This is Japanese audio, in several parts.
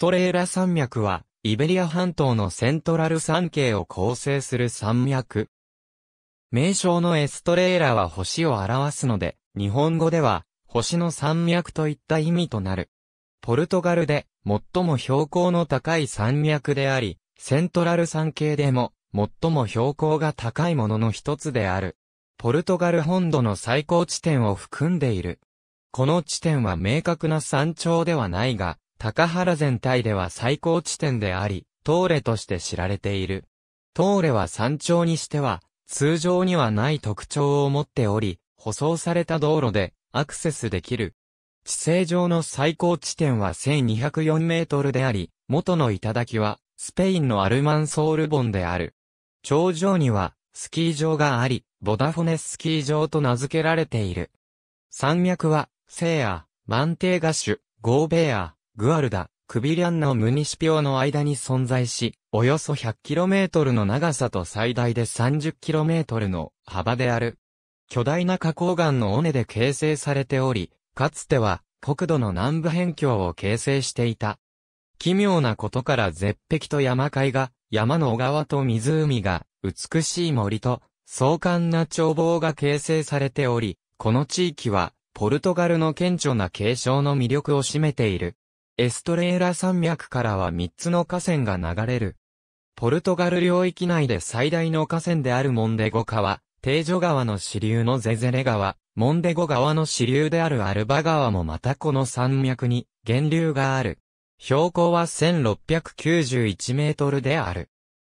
トレーラ山脈は、イベリア半島のセントラル山系を構成する山脈。名称のエストレーラは星を表すので、日本語では、星の山脈といった意味となる。ポルトガルで、最も標高の高い山脈であり、セントラル山系でも、最も標高が高いものの一つである。ポルトガル本土の最高地点を含んでいる。この地点は明確な山頂ではないが、高原全体では最高地点であり、トーレとして知られている。トーレは山頂にしては、通常にはない特徴を持っており、舗装された道路でアクセスできる。地勢上の最高地点は1204メートルであり、元の頂はスペインのアルマンソールボンである。頂上にはスキー場があり、ボダフォネススキー場と名付けられている。山脈は、セーア、マンテーガシュ、ゴーベア、グアルダ、クビリャンナをムニシピオの間に存在し、およそ 100km の長さと最大で 30km の幅である。巨大な花崗岩の尾根で形成されており、かつては国土の南部辺境を形成していた。奇妙なことから絶壁と山海が、山の小川と湖が、美しい森と、壮観な眺望が形成されており、この地域は、ポルトガルの顕著な継承の魅力を占めている。エストレーラ山脈からは3つの河川が流れる。ポルトガル領域内で最大の河川であるモンデゴ川、テージョ川の支流のゼゼレ川、モンデゴ川の支流であるアルバ川もまたこの山脈に源流がある。標高は1691メートルである。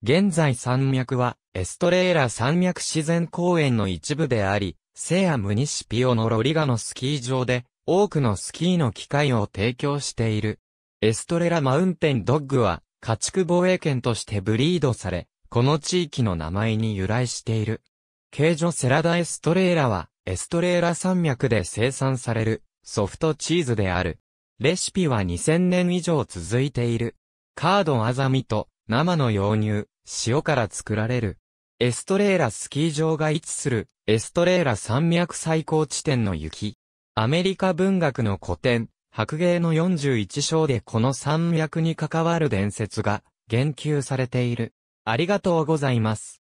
現在山脈はエストレーラ山脈自然公園の一部であり、セアムニシピオのロリガのスキー場で多くのスキーの機会を提供している。エストレラマウンテンドッグは、家畜防衛犬としてブリードされ、この地域の名前に由来している。ケージョセラダエストレーラは、エストレーラ山脈で生産される、ソフトチーズである。レシピは2000年以上続いている。カードアザミと、生の溶乳、塩から作られる。エストレーラスキー場が位置する、エストレーラ山脈最高地点の雪、アメリカ文学の古典、白芸の41章でこの山脈に関わる伝説が言及されている。ありがとうございます。